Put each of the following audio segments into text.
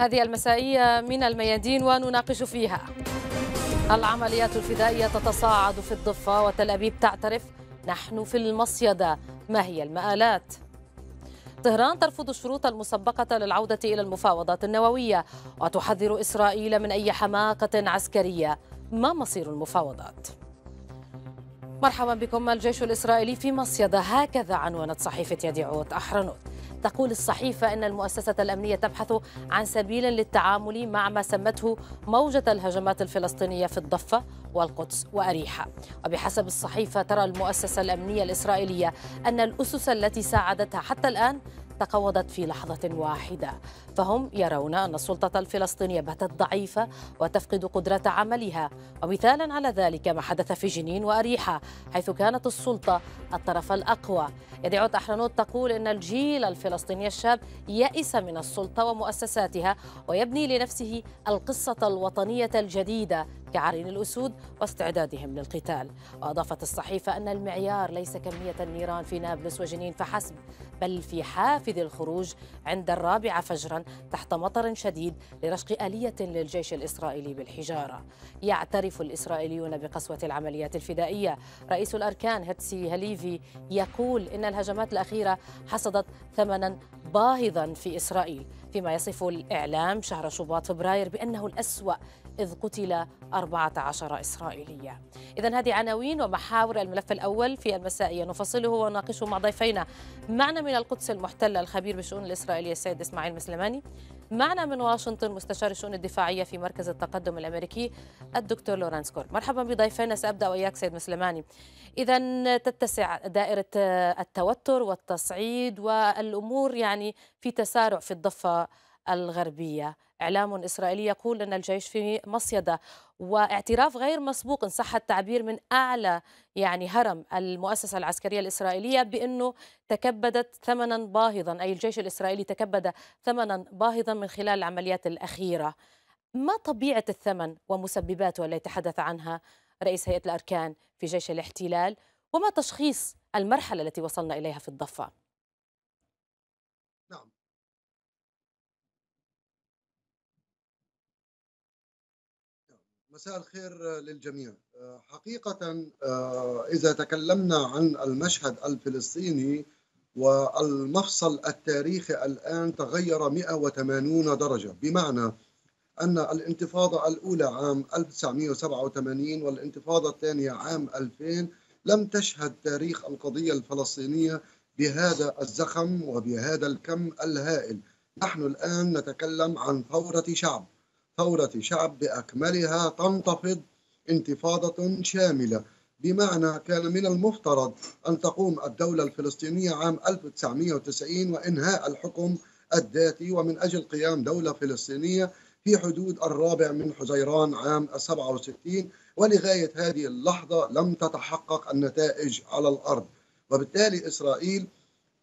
هذه المسائية من الميادين ونناقش فيها العمليات الفدائية تتصاعد في الضفة وتل أبيب تعترف نحن في المصيدة ما هي المآلات؟ طهران ترفض الشروط المسبقة للعودة إلى المفاوضات النووية وتحذر إسرائيل من أي حماقة عسكرية ما مصير المفاوضات؟ مرحبا بكم الجيش الإسرائيلي في مصيدة هكذا عنونت صحيفة يديعوت أحرنوت تقول الصحيفة أن المؤسسة الأمنية تبحث عن سبيل للتعامل مع ما سمته موجة الهجمات الفلسطينية في الضفة والقدس وأريحة وبحسب الصحيفة ترى المؤسسة الأمنية الإسرائيلية أن الأسس التي ساعدتها حتى الآن تقوضت في لحظة واحدة فهم يرون أن السلطة الفلسطينية باتت ضعيفة وتفقد قدرة عملها ومثالا على ذلك ما حدث في جنين وأريحة حيث كانت السلطة الطرف الأقوى يدعو تحرنوت تقول أن الجيل الفلسطيني الشاب يئس من السلطة ومؤسساتها ويبني لنفسه القصة الوطنية الجديدة كعرين الأسود واستعدادهم للقتال وأضافت الصحيفة أن المعيار ليس كمية النيران في نابلس وجنين فحسب بل في حافز الخروج عند الرابعة فجرا تحت مطر شديد لرشق آلية للجيش الإسرائيلي بالحجارة يعترف الإسرائيليون بقسوة العمليات الفدائية رئيس الأركان هتسي هليفي يقول إن الهجمات الأخيرة حصدت ثمنا باهظا في إسرائيل فيما يصف الإعلام شهر شباط فبراير بأنه الأسوأ إذ قتل 14 إسرائيليا إذا هذه عناوين ومحاور الملف الأول في المسائية نفصله ونناقشه مع ضيفينا معنا من القدس المحتلة الخبير بالشؤون الإسرائيلية السيد إسماعيل مسلماني معنا من واشنطن مستشار الشؤون الدفاعية في مركز التقدم الأمريكي الدكتور لورانس كور مرحبا بضيفينا سأبدأ وإياك سيد مسلماني إذا تتسع دائرة التوتر والتصعيد والأمور يعني في تسارع في الضفة الغربية إعلام إسرائيلي يقول أن الجيش في مصيدة واعتراف غير مسبوق إن صح التعبير من أعلى يعني هرم المؤسسة العسكرية الإسرائيلية بأنه تكبدت ثمنا باهظا أي الجيش الإسرائيلي تكبد ثمنا باهظا من خلال العمليات الأخيرة ما طبيعة الثمن ومسبباته التي تحدث عنها رئيس هيئة الأركان في جيش الاحتلال وما تشخيص المرحلة التي وصلنا إليها في الضفة مساء الخير للجميع آه، حقيقة آه، إذا تكلمنا عن المشهد الفلسطيني والمفصل التاريخي الآن تغير 180 درجة بمعنى أن الانتفاضة الأولى عام 1987 والانتفاضة الثانية عام 2000 لم تشهد تاريخ القضية الفلسطينية بهذا الزخم وبهذا الكم الهائل نحن الآن نتكلم عن ثورة شعب ثورة شعب بأكملها تنتفض انتفاضة شاملة بمعنى كان من المفترض أن تقوم الدولة الفلسطينية عام 1990 وإنهاء الحكم الذاتي ومن أجل قيام دولة فلسطينية في حدود الرابع من حزيران عام 67 ولغاية هذه اللحظة لم تتحقق النتائج على الأرض وبالتالي إسرائيل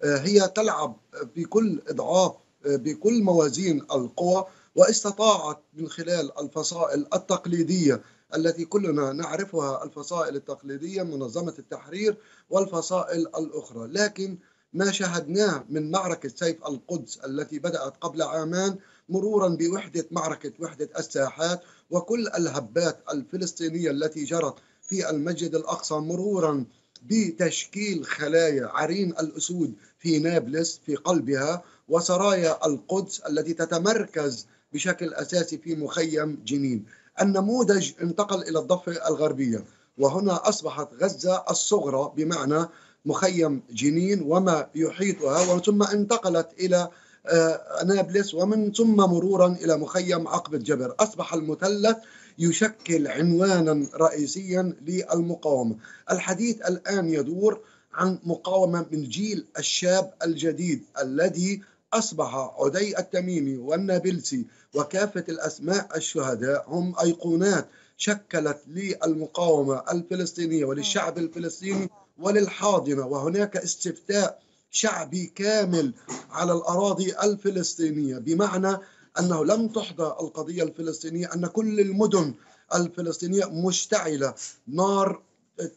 آه، هي تلعب بكل إضعاف آه، بكل موازين القوى واستطاعت من خلال الفصائل التقليديه التي كلنا نعرفها الفصائل التقليديه منظمه التحرير والفصائل الاخرى لكن ما شاهدناه من معركه سيف القدس التي بدات قبل عامان مرورا بوحده معركه وحده الساحات وكل الهبات الفلسطينيه التي جرت في المسجد الاقصى مرورا بتشكيل خلايا عرين الاسود في نابلس في قلبها وسرايا القدس التي تتمركز بشكل اساسي في مخيم جنين. النموذج انتقل الى الضفه الغربيه وهنا اصبحت غزه الصغرى بمعنى مخيم جنين وما يحيطها وثم انتقلت الى آه، نابلس ومن ثم مرورا الى مخيم عقبه جبر، اصبح المثلث يشكل عنوانا رئيسيا للمقاومه. الحديث الان يدور عن مقاومه من جيل الشاب الجديد الذي أصبح عدي التميمي والنابلسي وكافة الأسماء الشهداء هم أيقونات شكلت للمقاومة الفلسطينية وللشعب الفلسطيني وللحاضنة وهناك استفتاء شعبي كامل على الأراضي الفلسطينية بمعنى أنه لم تحظى القضية الفلسطينية أن كل المدن الفلسطينية مشتعلة نار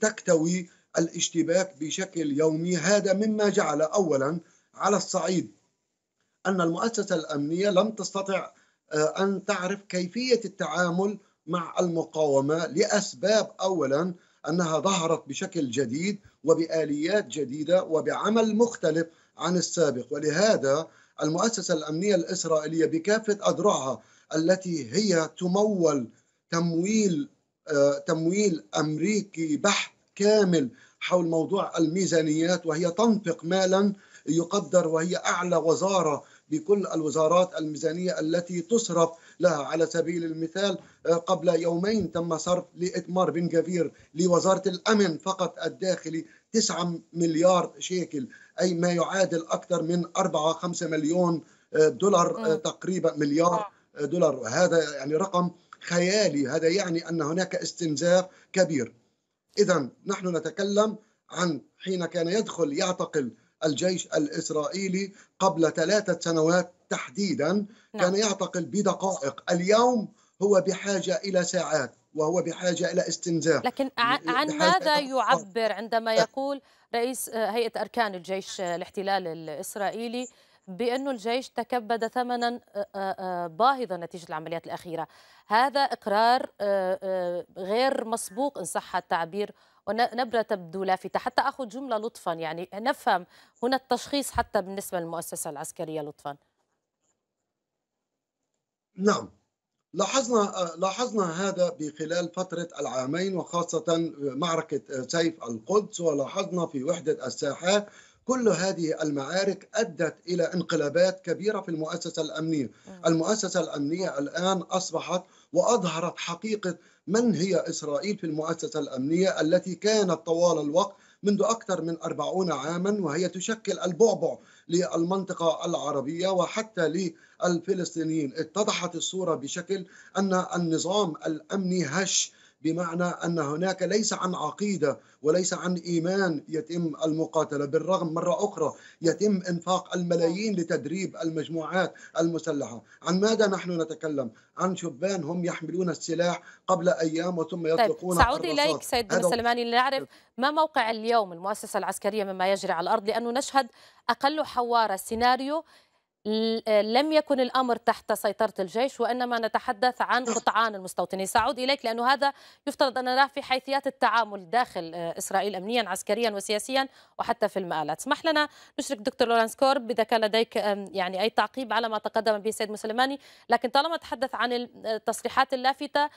تكتوي الاشتباك بشكل يومي هذا مما جعل أولا على الصعيد أن المؤسسة الأمنية لم تستطع آه، أن تعرف كيفية التعامل مع المقاومة لأسباب أولا أنها ظهرت بشكل جديد وبآليات جديدة وبعمل مختلف عن السابق ولهذا المؤسسة الأمنية الإسرائيلية بكافة أذرعها التي هي تمول تمويل آه، تمويل أمريكي بحث كامل حول موضوع الميزانيات وهي تنفق مالا يقدر وهي أعلى وزارة بكل الوزارات الميزانية التي تصرف لها على سبيل المثال آه، قبل يومين تم صرف لإتمار بن جفير لوزارة الأمن فقط الداخلي 9 مليار شيكل أي ما يعادل أكثر من 4-5 مليون آه، دولار آه، تقريبا مليار دولار هذا يعني رقم خيالي هذا يعني أن هناك استنزاف كبير إذا نحن نتكلم عن حين كان يدخل يعتقل الجيش الإسرائيلي قبل ثلاثة سنوات تحديدا نعم. كان يعتقل بدقائق اليوم هو بحاجة إلى ساعات وهو بحاجة إلى استنزاف لكن عن ماذا يعبر عندما أه. يقول رئيس آه، هيئة أركان الجيش آه، الاحتلال الإسرائيلي بأن الجيش تكبد ثمنا باهظا نتيجة العمليات الأخيرة هذا إقرار غير مسبوق إن صح التعبير ونبرة تبدو لافتة حتى أخذ جملة لطفا يعني نفهم هنا التشخيص حتى بالنسبة للمؤسسة العسكرية لطفا نعم لاحظنا لاحظنا هذا بخلال فترة العامين وخاصة معركة سيف القدس ولاحظنا في وحدة الساحة كل هذه المعارك أدت إلى انقلابات كبيرة في المؤسسة الأمنية المؤسسة الأمنية الآن أصبحت وأظهرت حقيقة من هي إسرائيل في المؤسسة الأمنية التي كانت طوال الوقت منذ أكثر من أربعون عاما وهي تشكل البعبع للمنطقة العربية وحتى للفلسطينيين اتضحت الصورة بشكل أن النظام الأمني هش بمعنى ان هناك ليس عن عقيده وليس عن ايمان يتم المقاتله بالرغم مره اخرى يتم انفاق الملايين لتدريب المجموعات المسلحه عن ماذا نحن نتكلم عن شبان هم يحملون السلاح قبل ايام وثم طيب، يطلقون طيب. سأعود اليك سيد بن سلماني لنعرف ما موقع اليوم المؤسسه العسكريه مما يجري على الارض لانه نشهد اقل حواره سيناريو لم يكن الامر تحت سيطره الجيش وانما نتحدث عن نعم. قطعان المستوطنين ساعود اليك لانه هذا يفترض ان نراه في حيثيات التعامل داخل آه، اسرائيل امنيا عسكريا وسياسيا وحتى في المآلات اسمح لنا نشرك دكتور لورانس كورب اذا كان لديك يعني اي تعقيب على ما تقدم به السيد مسلماني لكن طالما تحدث عن التصريحات آه، اللافته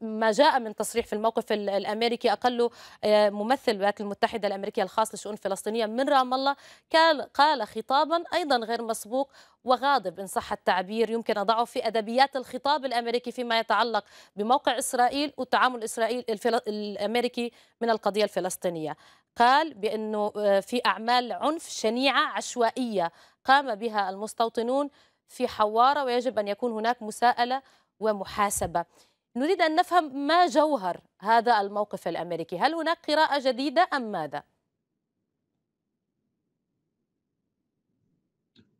ما جاء من تصريح في الموقف الامريكي اقل آه، ممثل الولايات المتحده الامريكيه الخاص للشؤون الفلسطينيه من رام الله قال خطابا ايضا غير مسبوق وغاضب ان صح التعبير يمكن اضعه في ادبيات الخطاب الامريكي فيما يتعلق بموقع اسرائيل والتعامل الاسرائيلي الامريكي من القضيه الفلسطينيه قال بانه آه، في اعمال عنف شنيعه عشوائيه قام بها المستوطنون في حواره ويجب ان يكون هناك مساءله ومحاسبه نريد أن نفهم ما جوهر هذا الموقف الأمريكي هل هناك قراءة جديدة أم ماذا؟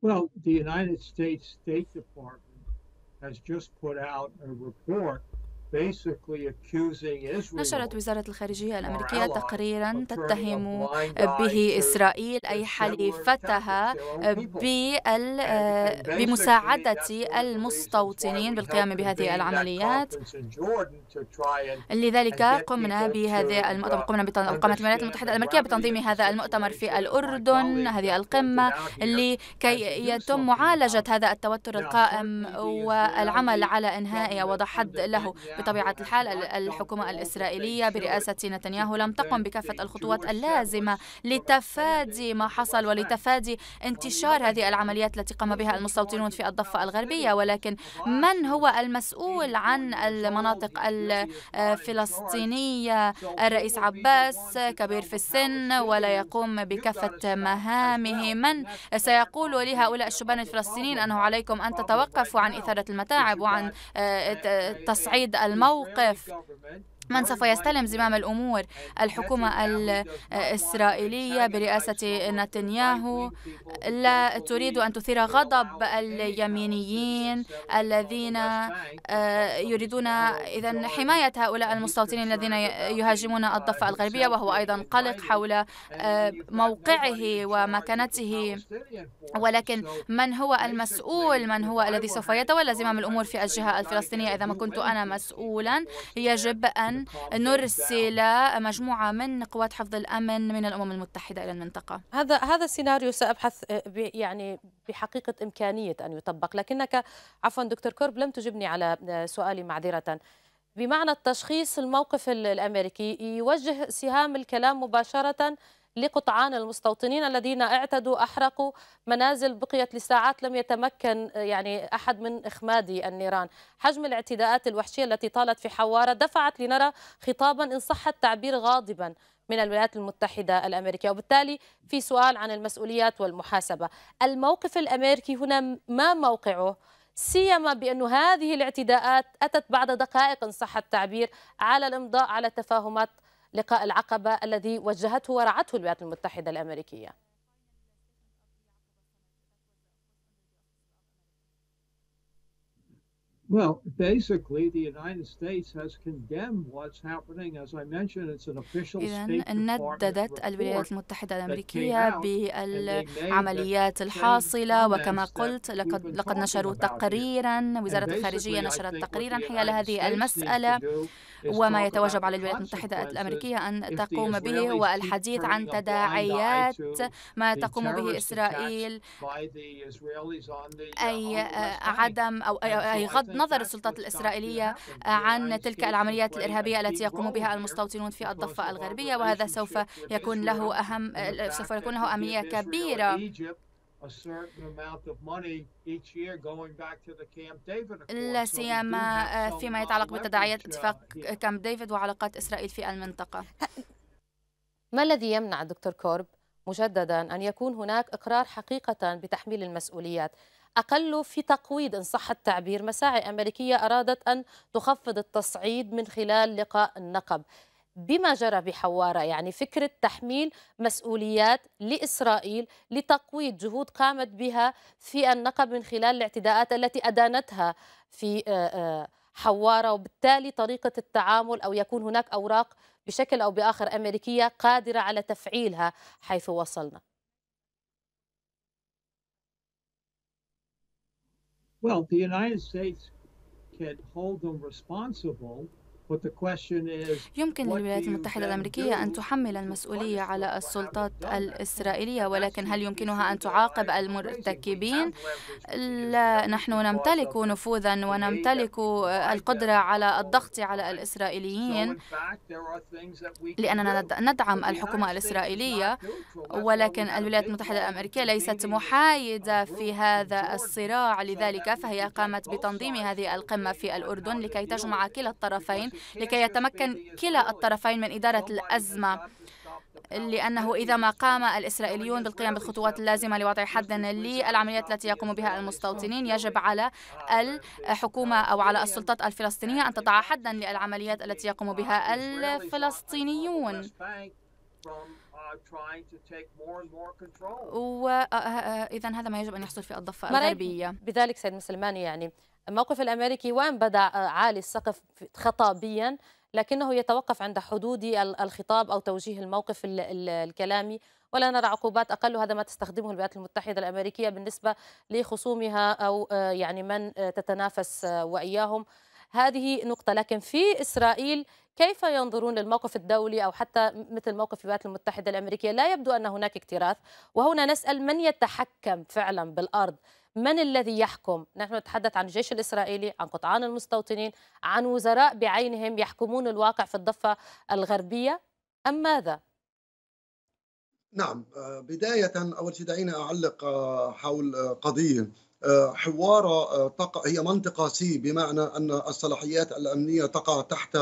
Well, the United States State Department has just put out a report نشرت وزارة الخارجية الأمريكية تقريرا تتهم به إسرائيل أي حليفتها آه، بمساعدة المستوطنين بالقيام بهذه العمليات لذلك قمنا بهذا uh, المؤتمر قمنا قامت الولايات المتحدة الأمريكية بتنظيم هذا المؤتمر في الأردن هذه القمة لكي يتم معالجة هذا التوتر القائم والعمل على إنهائه وضع حد له بطبيعة الحال الحكومة الإسرائيلية برئاسة نتنياهو لم تقم بكافة الخطوات اللازمة لتفادي ما حصل ولتفادي انتشار هذه العمليات التي قام بها المستوطنون في الضفة الغربية ولكن من هو المسؤول عن المناطق الفلسطينية الرئيس عباس كبير في السن ولا يقوم بكافة مهامه من سيقول لهؤلاء الشبان الفلسطينيين أنه عليكم أن تتوقفوا عن إثارة المتاعب وعن آه، تصعيد الموقف من سوف يستلم زمام الأمور الحكومة الإسرائيلية برئاسة نتنياهو لا تريد أن تثير غضب اليمينيين الذين آه، يريدون إذا حماية هؤلاء المستوطنين الذين يهاجمون الضفة الغربية وهو أيضا قلق حول آه، موقعه ومكانته ولكن من هو المسؤول من هو الذي سوف يتولى زمام الأمور في الجهة الفلسطينية إذا ما كنت أنا مسؤولا يجب أن نرسل مجموعة من قوات حفظ الأمن من الأمم المتحدة إلى المنطقة هذا هذا السيناريو سأبحث آه، يعني بحقيقة إمكانية أن يطبق لكنك عفوا دكتور كورب لم تجبني على آه، سؤالي معذرة بمعنى التشخيص الموقف الأمريكي يوجه سهام الكلام مباشرة لقطعان المستوطنين الذين اعتدوا احرقوا منازل بقيت لساعات لم يتمكن يعني احد من اخماد النيران حجم الاعتداءات الوحشيه التي طالت في حواره دفعت لنرى خطابا ان صح التعبير غاضبا من الولايات المتحدة الأمريكية وبالتالي في سؤال عن المسؤوليات والمحاسبة الموقف الأمريكي هنا ما موقعه سيما بأن هذه الاعتداءات أتت بعد دقائق إن صح التعبير على الإمضاء على تفاهمات لقاء العقبة الذي وجهته ورعته الولايات المتحدة الأمريكية إذا نددت الولايات المتحدة الأمريكية بالعمليات الحاصلة وكما قلت لقد, لقد نشروا تقريرا وزارة الخارجية نشرت تقريرا حيال هذه المسألة وما يتوجب على الولايات المتحدة الأمريكية أن تقوم به هو الحديث عن تداعيات ما تقوم به إسرائيل أي عدم أو أي غض نظر السلطات الإسرائيلية عن تلك العمليات الإرهابية التي يقوم بها المستوطنون في الضفة الغربية وهذا سوف يكون له أهم سوف يكون له أهمية كبيرة لا سيما آه، فيما uh, يتعلق بتداعيات uh, اتفاق كامب ديفيد وعلاقات إسرائيل في المنطقة ما الذي يمنع دكتور كورب مجددا أن يكون هناك إقرار حقيقة بتحميل المسؤوليات أقل في تقويض إن صح التعبير مساعي أمريكية أرادت أن تخفض التصعيد من خلال لقاء النقب بما جرى بحوارة يعني فكرة تحميل مسؤوليات لإسرائيل لتقويض جهود قامت بها في النقب من خلال الاعتداءات التي أدانتها في آه، آه، حوارة وبالتالي طريقة التعامل أو يكون هناك أوراق بشكل أو بآخر أمريكية قادرة على تفعيلها حيث وصلنا Well, the United States can hold them responsible يمكن للولايات المتحدة الأمريكية أن تحمل المسؤولية على السلطات الإسرائيلية ولكن هل يمكنها أن تعاقب المرتكبين؟ لا نحن نمتلك نفوذا ونمتلك القدرة على الضغط على الإسرائيليين لأننا ندعم الحكومة الإسرائيلية ولكن الولايات المتحدة الأمريكية ليست محايدة في هذا الصراع لذلك فهي قامت بتنظيم هذه القمة في الأردن لكي تجمع كلا الطرفين لكي يتمكن كلا الطرفين من إدارة الأزمة لأنه إذا ما قام الإسرائيليون بالقيام بالخطوات اللازمة لوضع حد للعمليات التي يقوم بها المستوطنين يجب على الحكومة أو على السلطات الفلسطينية أن تضع حدا للعمليات التي يقوم بها الفلسطينيون وإذا آه، آه، آه، هذا ما يجب أن يحصل في الضفة الغربية بذلك سيد مسلماني يعني الموقف الأمريكي وإن بدأ آه، عالي السقف خطابيا لكنه يتوقف عند حدود الخطاب أو توجيه الموقف الكلامي ولا نرى عقوبات اقل وهذا ما تستخدمه الولايات المتحده الامريكيه بالنسبه لخصومها او آه، يعني من آه، تتنافس واياهم هذه نقطه لكن في اسرائيل كيف ينظرون للموقف الدولي او حتى مثل موقف الولايات المتحده الامريكيه لا يبدو ان هناك اكتراث وهنا نسال من يتحكم فعلا بالارض من الذي يحكم؟ نحن نتحدث عن الجيش الإسرائيلي عن قطعان المستوطنين عن وزراء بعينهم يحكمون الواقع في الضفة الغربية أم ماذا؟ نعم آه، بداية أول شيء دعيني أعلق آه، حول آه، قضية حوارة تقع هي منطقة سي بمعنى أن الصلاحيات الأمنية تقع تحت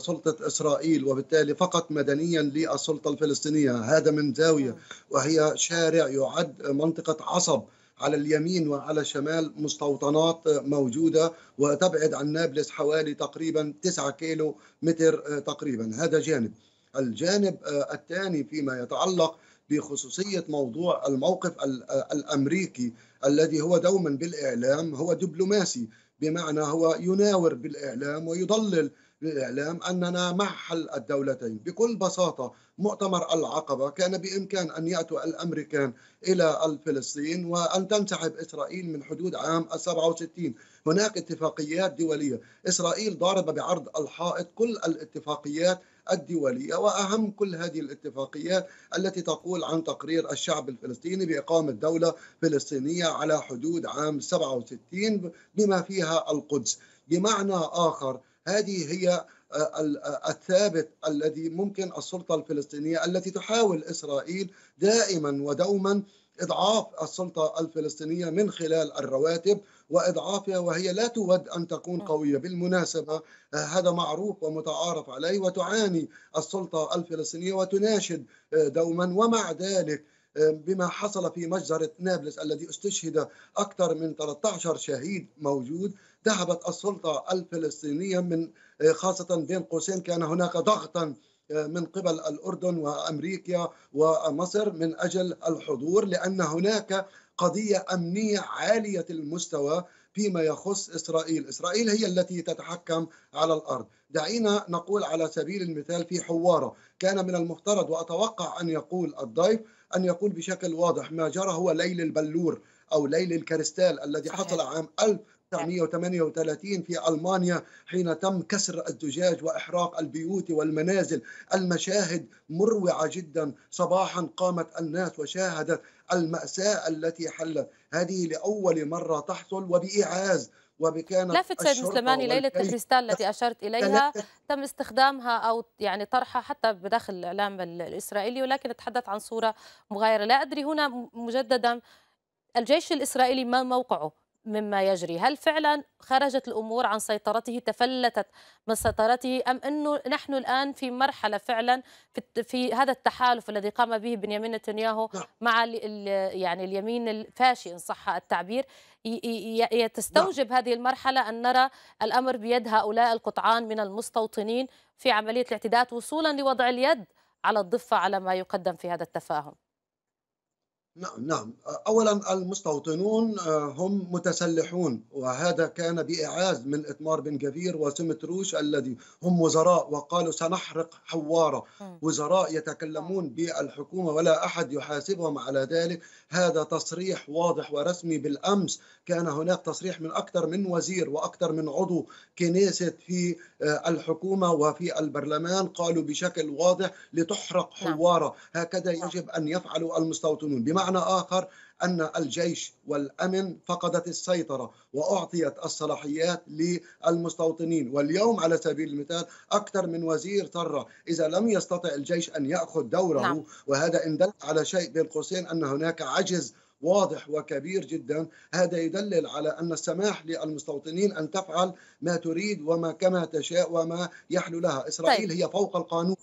سلطة إسرائيل وبالتالي فقط مدنيا للسلطة الفلسطينية هذا من زاوية وهي شارع يعد منطقة عصب على اليمين وعلى الشمال مستوطنات موجودة وتبعد عن نابلس حوالي تقريبا 9 كيلو متر آه، تقريبا هذا جانب الجانب آه، الثاني فيما يتعلق بخصوصية موضوع الموقف آه، الأمريكي الذي هو دوما بالإعلام هو دبلوماسي بمعنى هو يناور بالإعلام ويضلل للإعلام أننا مع حل الدولتين بكل بساطة مؤتمر العقبة كان بإمكان أن يأتوا الأمريكان إلى الفلسطين وأن تنسحب إسرائيل من حدود عام 67 هناك اتفاقيات دولية إسرائيل ضاربة بعرض الحائط كل الاتفاقيات الدولية وأهم كل هذه الاتفاقيات التي تقول عن تقرير الشعب الفلسطيني بإقامة دولة فلسطينية على حدود عام 67 بما فيها القدس بمعنى آخر هذه هي آه، آه، الثابت الذي ممكن السلطه الفلسطينيه التي تحاول اسرائيل دائما ودوما اضعاف السلطه الفلسطينيه من خلال الرواتب واضعافها وهي لا تود ان تكون نعم. قويه بالمناسبه آه، هذا معروف ومتعارف عليه وتعاني السلطه الفلسطينيه وتناشد دوما ومع ذلك بما حصل في مجزرة نابلس الذي استشهد أكثر من 13 شهيد موجود ذهبت السلطة الفلسطينية من أه، خاصة بين قوسين كان هناك ضغطا أه، من قبل الأردن وأمريكا ومصر من أجل الحضور لأن هناك قضية أمنية عالية المستوى فيما يخص إسرائيل إسرائيل هي التي تتحكم على الأرض دعينا نقول على سبيل المثال في حوارة كان من المفترض وأتوقع أن يقول الضيف أن يقول بشكل واضح ما جرى هو ليل البلور أو ليل الكريستال الذي حصل عام 1938 في ألمانيا حين تم كسر الزجاج وإحراق البيوت والمنازل المشاهد مروعة جدا صباحا قامت الناس وشاهدت المأساة التي حلت هذه لأول مرة تحصل وبإيعاز وبكان لافت سيد مسلماني ليلة الكريستال التي أشرت إليها تم استخدامها أو يعني طرحها حتى بداخل الإعلام الإسرائيلي ولكن تحدث عن صورة مغايرة لا أدري هنا مجددا الجيش الإسرائيلي ما موقعه مما يجري هل فعلا خرجت الأمور عن سيطرته تفلتت من سيطرته أم أنه نحن الآن في مرحلة فعلا في, في هذا التحالف الذي قام به بنيامين نتنياهو نعم. مع ال يعني اليمين الفاشي إن صح التعبير نعم. تستوجب هذه المرحلة أن نرى الأمر بيد هؤلاء القطعان من المستوطنين في عملية الاعتداءات وصولا لوضع اليد على الضفة على ما يقدم في هذا التفاهم نعم نعم اولا المستوطنون آه، هم متسلحون وهذا كان باعاز من اتمار بن جفير وسمتروش الذي هم وزراء وقالوا سنحرق حواره وزراء يتكلمون بالحكومه ولا احد يحاسبهم على ذلك هذا تصريح واضح ورسمي بالامس كان هناك تصريح من اكثر من وزير واكثر من عضو كنيسه في آه، الحكومه وفي البرلمان قالوا بشكل واضح لتحرق نعم. حواره هكذا نعم. يجب ان يفعلوا المستوطنون بما بمعنى آخر أن الجيش والأمن فقدت السيطرة وأعطيت الصلاحيات للمستوطنين واليوم على سبيل المثال أكثر من وزير طرة إذا لم يستطع الجيش أن يأخذ دوره نعم. وهذا إن دل على شيء بين قوسين أن هناك عجز واضح وكبير جدا هذا يدلل على ان السماح للمستوطنين ان تفعل ما تريد وما كما تشاء وما يحلو لها اسرائيل طيب. هي فوق القانون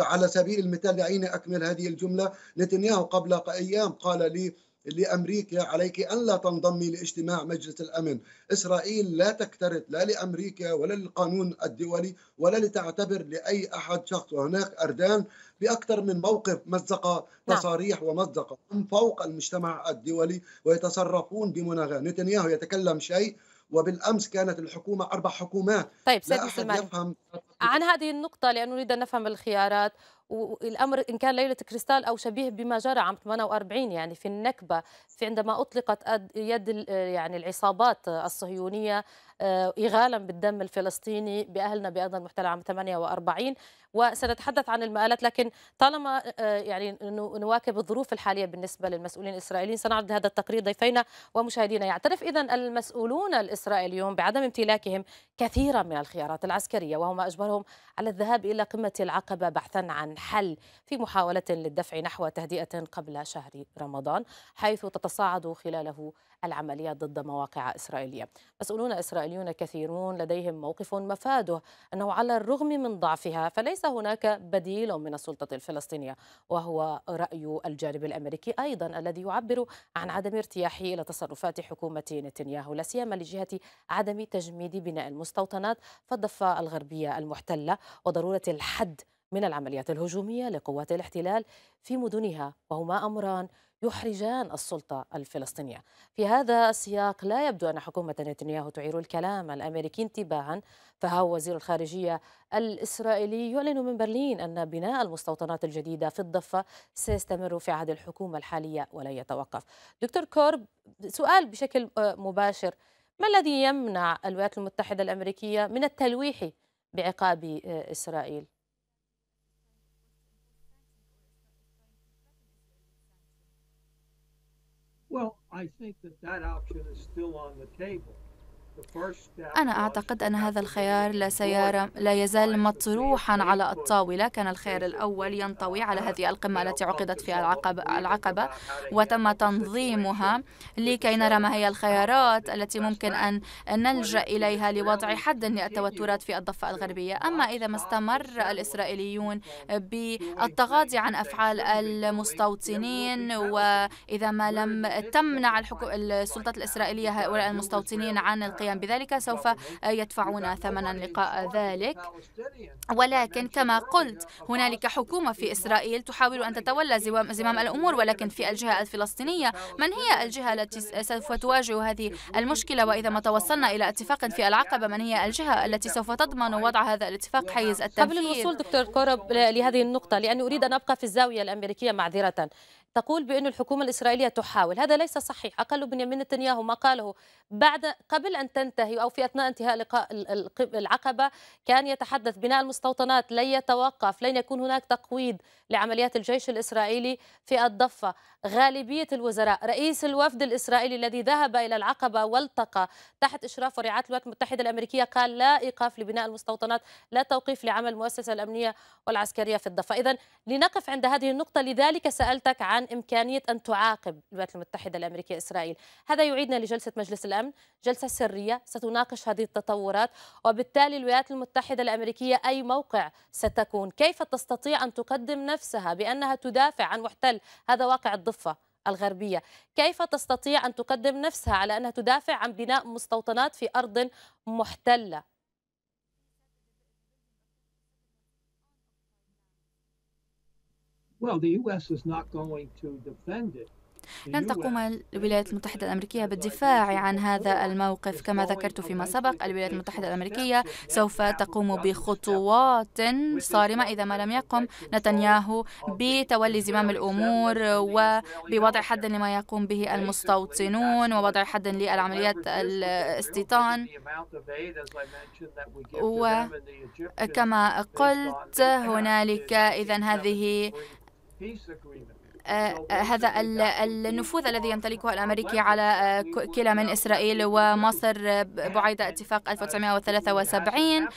على سبيل المثال دعيني أكمل هذه الجملة نتنياهو قبل أيام قال لي لامريكا عليك ان لا تنضمي لاجتماع مجلس الامن، اسرائيل لا تكترث لا لامريكا ولا للقانون الدولي ولا لتعتبر لاي احد شخص وهناك اردان باكثر من موقف مزق نعم. تصاريح ومزق هم فوق المجتمع الدولي ويتصرفون بمناغاه، نتنياهو يتكلم شيء وبالامس كانت الحكومه اربع حكومات طيب سيد لا أحد يفهم عن هذه النقطه لانه نريد ان نفهم الخيارات والامر ان كان ليله كريستال او شبيه بما جرى عام 48 يعني في النكبه في عندما اطلقت يد يعني العصابات الصهيونيه آه، اغالا بالدم الفلسطيني باهلنا بارض المحتله عام 48 وسنتحدث عن المآلات لكن طالما آه، يعني نواكب الظروف الحاليه بالنسبه للمسؤولين الاسرائيليين سنعرض هذا التقرير ضيفينا ومشاهدينا يعترف اذا المسؤولون الاسرائيليون بعدم امتلاكهم كثيرا من الخيارات العسكريه وهما اجبرهم على الذهاب الى قمه العقبه بحثا عن حل في محاولة للدفع نحو تهدئة قبل شهر رمضان حيث تتصاعد خلاله العمليات ضد مواقع إسرائيلية مسؤولون إسرائيليون كثيرون لديهم موقف مفاده أنه على الرغم من ضعفها فليس هناك بديل من السلطة الفلسطينية وهو رأي الجانب الأمريكي أيضا الذي يعبر عن عدم ارتياحه إلى تصرفات حكومة نتنياهو لا سيما لجهة عدم تجميد بناء المستوطنات في الضفة الغربية المحتلة وضرورة الحد من العمليات الهجومية لقوات الاحتلال في مدنها وهما أمران يحرجان السلطة الفلسطينية في هذا السياق لا يبدو أن حكومة نتنياهو تعير الكلام الأمريكي انتباها فها وزير الخارجية الإسرائيلي يعلن من برلين أن بناء المستوطنات الجديدة في الضفة سيستمر في عهد الحكومة الحالية ولا يتوقف دكتور كورب سؤال بشكل آه، مباشر ما الذي يمنع الولايات المتحدة الأمريكية من التلويح بعقاب آه، إسرائيل؟ Well, I think that that option is still on the table. أنا أعتقد أن هذا الخيار لا, سيارة لا يزال مطروحا على الطاولة كان الخيار الأول ينطوي على هذه القمة التي عقدت في العقبة, العقبة وتم تنظيمها لكي نرى ما هي الخيارات التي ممكن أن نلجأ إليها لوضع حد للتوترات في الضفة الغربية أما إذا ما استمر الإسرائيليون بالتغاضي عن أفعال المستوطنين وإذا ما لم تمنع السلطات الإسرائيلية هؤلاء المستوطنين عن القيام القيام بذلك سوف يدفعون ثمنا لقاء ذلك ولكن كما قلت هنالك حكومة في إسرائيل تحاول أن تتولى زمام الأمور ولكن في الجهة الفلسطينية من هي الجهة التي سوف تواجه هذه المشكلة وإذا ما توصلنا إلى اتفاق في العقبة من هي الجهة التي سوف تضمن وضع هذا الاتفاق حيز التنفيذ قبل الوصول دكتور كورب لهذه النقطة لأني أريد أن أبقى في الزاوية الأمريكية معذرة تقول بأن الحكومة الإسرائيلية تحاول هذا ليس صحيح أقل بنيامين نتنياهو ما قاله بعد قبل أن تنتهي أو في أثناء انتهاء لقاء العقبة كان يتحدث بناء المستوطنات لن يتوقف لن يكون هناك تقويض لعمليات الجيش الإسرائيلي في الضفة غالبية الوزراء رئيس الوفد الإسرائيلي الذي ذهب إلى العقبة والتقى تحت إشراف ورعاية الولايات المتحدة الأمريكية قال لا إيقاف لبناء المستوطنات لا توقيف لعمل المؤسسة الأمنية والعسكرية في الضفة إذا لنقف عند هذه النقطة لذلك سألتك عن عن إمكانية أن تعاقب الولايات المتحدة الأمريكية إسرائيل هذا يعيدنا لجلسة مجلس الأمن جلسة سرية ستناقش هذه التطورات وبالتالي الولايات المتحدة الأمريكية أي موقع ستكون كيف تستطيع أن تقدم نفسها بأنها تدافع عن محتل هذا واقع الضفة الغربية كيف تستطيع أن تقدم نفسها على أنها تدافع عن بناء مستوطنات في أرض محتلة لن تقوم الولايات المتحدة الأمريكية بالدفاع عن هذا الموقف كما ذكرت فيما سبق الولايات المتحدة الأمريكية سوف تقوم بخطوات صارمة إذا ما لم يقم نتنياهو بتولي زمام الأمور وبوضع حد لما يقوم به المستوطنون ووضع حد للعمليات الاستيطان وكما قلت هنالك إذا هذه آه، آه، هذا النفوذ الذي يمتلكه الأمريكي على آه، كلا من إسرائيل ومصر بعيد اتفاق 1973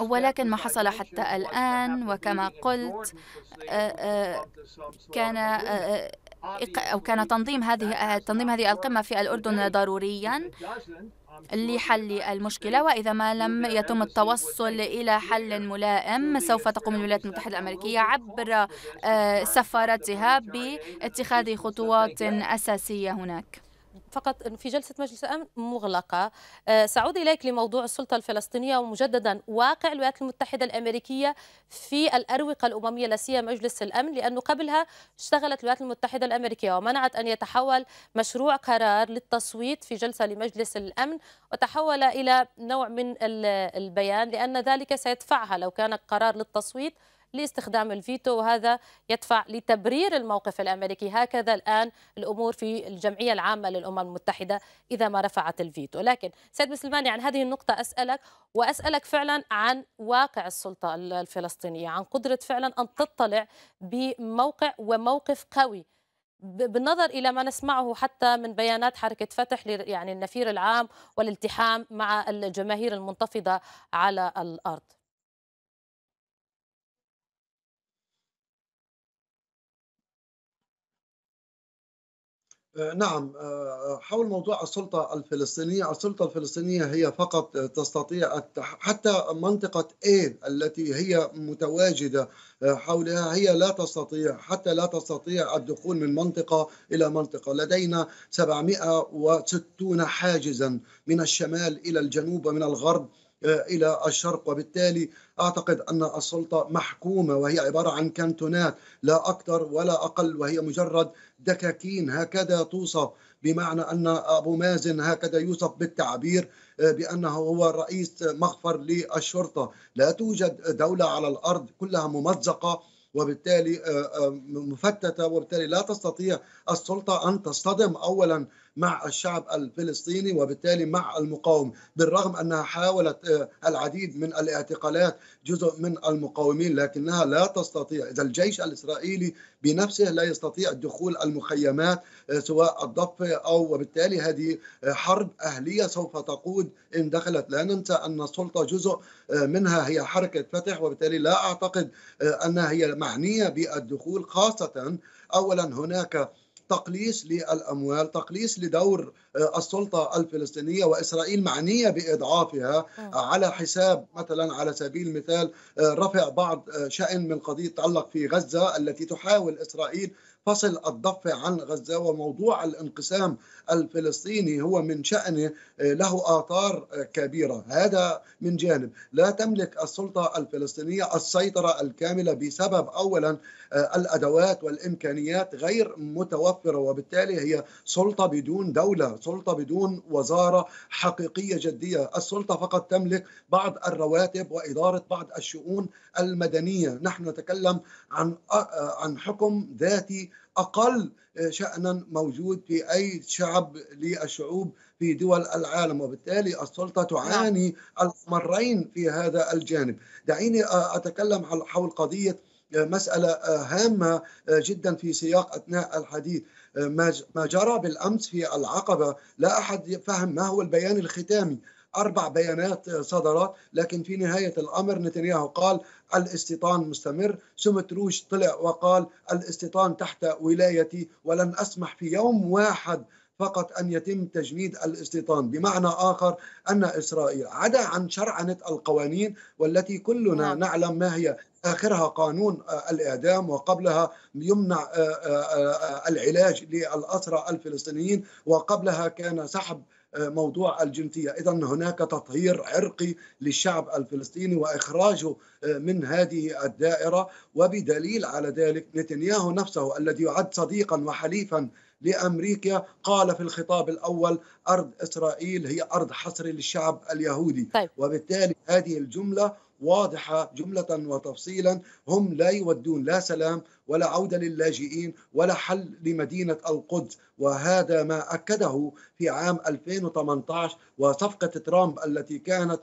ولكن ما حصل حتى الآن وكما قلت كان أو كان تنظيم هذه تنظيم هذه القمة في الأردن ضروريا لحل المشكلة وإذا ما لم يتم التوصل إلى حل ملائم سوف تقوم الولايات المتحدة الأمريكية عبر آه، سفارتها باتخاذ خطوات أساسية هناك فقط في جلسة مجلس الأمن مغلقة آه، سأعود إليك لموضوع السلطة الفلسطينية ومجددا واقع الولايات المتحدة الأمريكية في الأروقة الأممية لا سيما مجلس الأمن لأنه قبلها اشتغلت الولايات المتحدة الأمريكية ومنعت أن يتحول مشروع قرار للتصويت في جلسة لمجلس الأمن وتحول إلى نوع من البيان لأن ذلك سيدفعها لو كان قرار للتصويت لاستخدام الفيتو وهذا يدفع لتبرير الموقف الأمريكي هكذا الآن الأمور في الجمعية العامة للأمم المتحدة إذا ما رفعت الفيتو لكن سيد سلمان عن هذه النقطة أسألك وأسألك فعلا عن واقع السلطة الفلسطينية عن قدرة فعلا أن تطلع بموقع وموقف قوي بالنظر الى ما نسمعه حتى من بيانات حركه فتح يعني النفير العام والالتحام مع الجماهير المنتفضه على الارض آه، نعم آه، آه، حول موضوع السلطة الفلسطينية السلطة الفلسطينية هي فقط تستطيع حتى منطقة إيد التي هي متواجدة حولها هي لا تستطيع حتى لا تستطيع الدخول من منطقة إلى منطقة لدينا 760 حاجزا من الشمال إلى الجنوب ومن الغرب إلى الشرق وبالتالي أعتقد أن السلطة محكومة وهي عبارة عن كانتونات لا أكثر ولا أقل وهي مجرد دكاكين هكذا توصف بمعنى أن أبو مازن هكذا يوصف بالتعبير آه، بأنه هو رئيس مغفر للشرطة لا توجد دولة على الأرض كلها ممزقة وبالتالي آه، آه، مفتته وبالتالي لا تستطيع السلطه ان تصطدم اولا مع الشعب الفلسطيني وبالتالي مع المقاومة بالرغم أنها حاولت آه، العديد من الاعتقالات جزء من المقاومين لكنها لا تستطيع إذا الجيش الإسرائيلي بنفسه لا يستطيع دخول المخيمات آه، سواء الضفة أو وبالتالي هذه آه، حرب أهلية سوف تقود إن دخلت لا ننسى أن السلطة جزء منها هي حركة فتح وبالتالي لا أعتقد أنها هي معنية بالدخول خاصة أولا هناك تقليص للاموال تقليص لدور آه، السلطه الفلسطينيه واسرائيل معنيه باضعافها آه. على حساب مثلا على سبيل المثال آه، رفع بعض شان من قضيه تتعلق في غزه التي تحاول اسرائيل فصل الضفة عن غزة وموضوع الانقسام الفلسطيني هو من شأنه له آثار كبيرة هذا من جانب لا تملك السلطة الفلسطينية السيطرة الكاملة بسبب أولا آه، الادوات والامكانيات غير متوفره وبالتالي هي سلطه بدون دوله، سلطه بدون وزاره حقيقيه جديه، السلطه فقط تملك بعض الرواتب واداره بعض الشؤون المدنيه، نحن نتكلم عن آه، آه، عن حكم ذاتي اقل شانا موجود في اي شعب للشعوب في دول العالم وبالتالي السلطه نعم. تعاني الامرين في هذا الجانب دعيني اتكلم حول قضيه مسألة آه، هامة آه، جدا في سياق أثناء الحديث آه، ما جرى بالأمس في العقبة لا أحد فهم ما هو البيان الختامي أربع بيانات صدرت لكن في نهاية الأمر نتنياهو قال الاستيطان مستمر سمتروش طلع وقال الاستيطان تحت ولايتي ولن أسمح في يوم واحد فقط أن يتم تجنيد الاستيطان بمعنى آخر أن إسرائيل عدا عن شرعنة القوانين والتي كلنا نعم. نعلم ما هي آخرها قانون آه، الإعدام وقبلها يمنع آه، آه، العلاج للأسرى الفلسطينيين وقبلها كان سحب موضوع الجنسية إذا هناك تطهير عرقي للشعب الفلسطيني وإخراجه من هذه الدائرة وبدليل على ذلك نتنياهو نفسه الذي يعد صديقا وحليفا لامريكا قال في الخطاب الاول ارض اسرائيل هي ارض حصر للشعب اليهودي طيب. وبالتالي هذه الجمله واضحة جملة وتفصيلا هم لا يودون لا سلام ولا عودة للاجئين ولا حل لمدينة القدس وهذا ما أكده في عام 2018 وصفقة ترامب التي كانت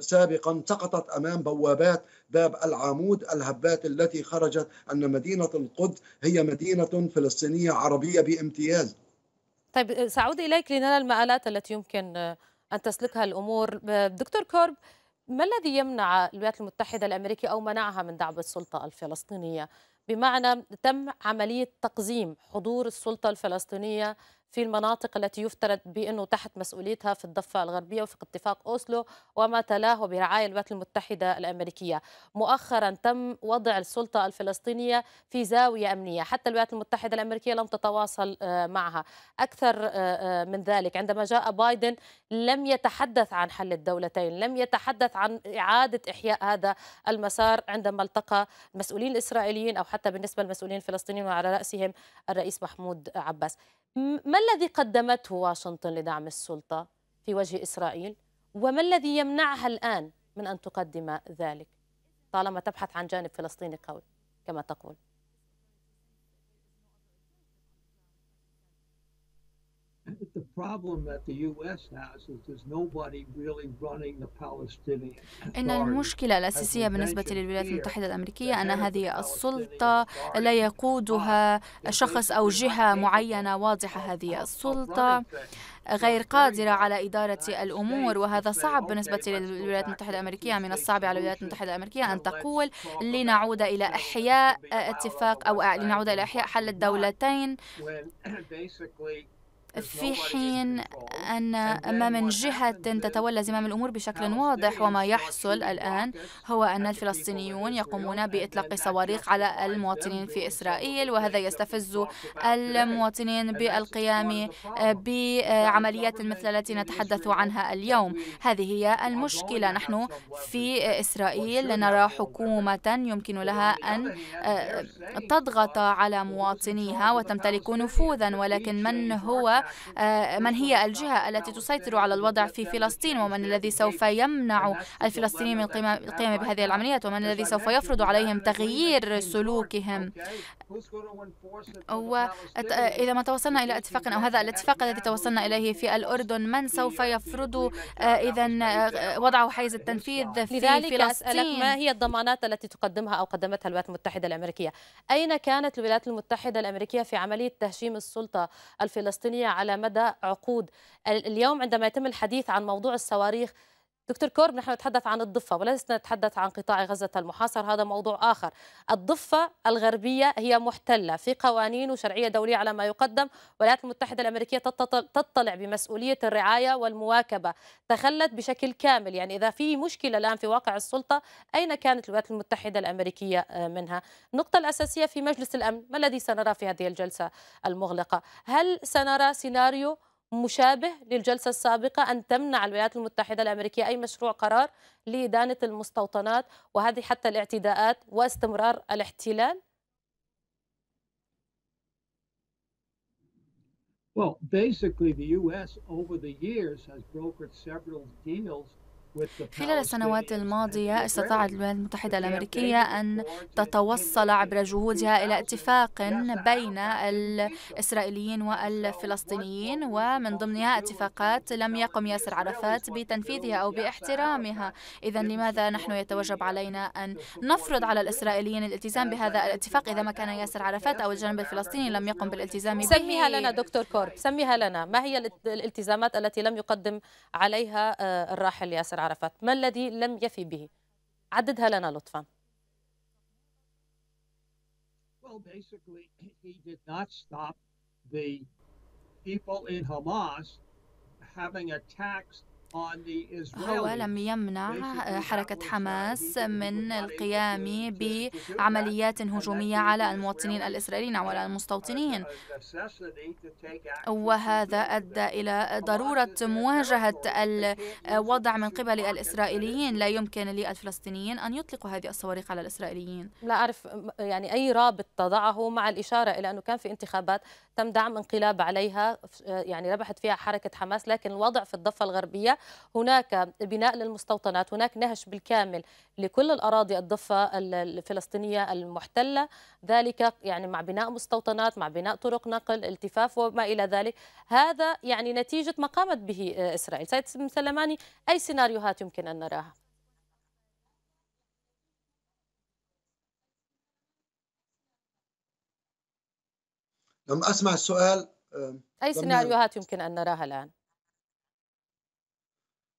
سابقا سقطت امام بوابات باب العمود الهبات التي خرجت ان مدينه القدس هي مدينه فلسطينيه عربيه بامتياز. طيب سأعود اليك لنرى المآلات التي يمكن ان تسلكها الامور دكتور كورب ما الذي يمنع الولايات المتحدة الأمريكية أو منعها من دعم السلطة الفلسطينية بمعنى تم عملية تقزيم حضور السلطة الفلسطينية في المناطق التي يفترض بأنه تحت مسؤوليتها في الضفة الغربية وفق اتفاق أوسلو وما تلاه برعاية الولايات المتحدة الأمريكية مؤخرا تم وضع السلطة الفلسطينية في زاوية أمنية حتى الولايات المتحدة الأمريكية لم تتواصل آه، معها أكثر آه، آه، من ذلك عندما جاء بايدن لم يتحدث عن حل الدولتين لم يتحدث عن إعادة إحياء هذا المسار عندما التقى المسؤولين الإسرائيليين أو حتى بالنسبة للمسؤولين الفلسطينيين وعلى رأسهم الرئيس محمود عباس ما الذي قدمته واشنطن لدعم السلطة في وجه إسرائيل وما الذي يمنعها الآن من أن تقدم ذلك طالما تبحث عن جانب فلسطيني قوي كما تقول إن المشكلة الأساسية بالنسبة للولايات المتحدة الأمريكية أن هذه السلطة لا يقودها شخص أو جهة معينة واضحة هذه السلطة غير قادرة على إدارة الأمور وهذا صعب بالنسبة للولايات المتحدة الأمريكية من الصعب على الولايات المتحدة الأمريكية أن تقول لنعود إلى إحياء اتفاق أو لنعود إلى إحياء حل الدولتين في حين أن ما من جهة تتولى زمام الأمور بشكل واضح وما يحصل الآن هو أن الفلسطينيون يقومون بإطلاق صواريخ على المواطنين في إسرائيل وهذا يستفز المواطنين بالقيام بعمليات مثل التي نتحدث عنها اليوم هذه هي المشكلة نحن في إسرائيل نرى حكومة يمكن لها أن آه، تضغط على مواطنيها وتمتلك نفوذا ولكن من هو آه، من هي الجهة التي تسيطر على الوضع في فلسطين ومن الذي سوف يمنع الفلسطينيين من القيام بهذه العمليات ومن الذي سوف يفرض عليهم تغيير سلوكهم وإذا ما توصلنا إلى اتفاق أو هذا الاتفاق الذي توصلنا إليه في الأردن من سوف يفرض آه، إذا آه، وضعوا حيز التنفيذ في لذلك فلسطين أسألك ما هي الضمانات التي تقدمها أو قدمتها الولايات المتحدة الأمريكية أين كانت الولايات المتحدة الأمريكية في عملية تهشيم السلطة الفلسطينية على مدى عقود اليوم عندما يتم الحديث عن موضوع الصواريخ دكتور كورب نحن نتحدث عن الضفة ولسنا نتحدث عن قطاع غزة المحاصر هذا موضوع آخر الضفة الغربية هي محتلة في قوانين وشرعية دولية على ما يقدم الولايات المتحدة الأمريكية تطلع بمسؤولية الرعاية والمواكبة تخلت بشكل كامل يعني إذا في مشكلة الآن في واقع السلطة أين كانت الولايات المتحدة الأمريكية آه، منها النقطة الأساسية في مجلس الأمن ما الذي سنرى في هذه الجلسة المغلقة هل سنرى سيناريو مشابه للجلسة السابقة أن تمنع الولايات المتحدة الأمريكية أي مشروع قرار لإدانة المستوطنات وهذه حتى الاعتداءات واستمرار الاحتلال؟ Well, basically, the U.S. over the years has brokered several deals خلال السنوات الماضية استطاعت الولايات المتحدة الأمريكية أن تتوصل عبر جهودها إلى اتفاق بين الإسرائيليين والفلسطينيين ومن ضمنها اتفاقات لم يقم ياسر عرفات بتنفيذها أو باحترامها إذا لماذا نحن يتوجب علينا أن نفرض على الإسرائيليين الالتزام بهذا الاتفاق إذا ما كان ياسر عرفات أو الجانب الفلسطيني لم يقم بالالتزام به سميها لنا دكتور كورب سميها لنا ما هي الالتزامات التي لم يقدم عليها آه، الراحل ياسر عرفات ما الذي لم يفي به عددها لنا لطفا well, هو لم يمنع حركة حماس من القيام بعمليات هجومية على المواطنين الإسرائيليين وعلى المستوطنين وهذا أدى إلى ضرورة مواجهة الوضع من قبل الإسرائيليين لا يمكن للفلسطينيين أن يطلقوا هذه الصواريخ على الإسرائيليين لا أعرف يعني أي رابط تضعه مع الإشارة إلى أنه كان في انتخابات تم دعم انقلاب عليها آه، يعني ربحت فيها حركة حماس لكن الوضع في الضفة الغربية هناك بناء للمستوطنات هناك نهش بالكامل لكل الأراضي الضفة الفلسطينية المحتلة ذلك يعني مع بناء مستوطنات مع بناء طرق نقل التفاف وما إلى ذلك هذا يعني نتيجة ما قامت به آه، إسرائيل سيد سلماني أي سيناريوهات يمكن أن نراها لما اسمع السؤال اي سيناريوهات يمكن ان نراها الان؟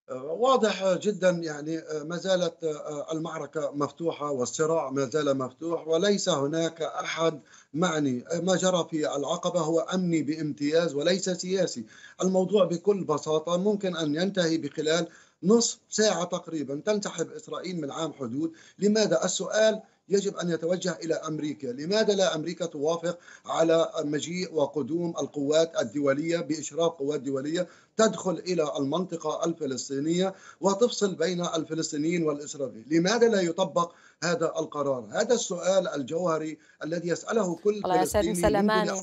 آه، واضح جدا يعني آه، ما زالت آه، المعركة مفتوحة والصراع ما زال مفتوح وليس هناك أحد معني ما جرى في العقبة هو أمني بامتياز وليس سياسي الموضوع بكل بساطة ممكن أن ينتهي بخلال نصف ساعة تقريبا تنسحب إسرائيل من عام حدود لماذا السؤال يجب أن يتوجه إلى أمريكا لماذا لا أمريكا توافق على مجيء وقدوم القوات الدولية بإشراف قوات دولية تدخل إلى المنطقة الفلسطينية وتفصل بين الفلسطينيين والإسرائيليين لماذا لا يطبق هذا القرار هذا السؤال الجوهري الذي يسأله كل فلسطيني سلماني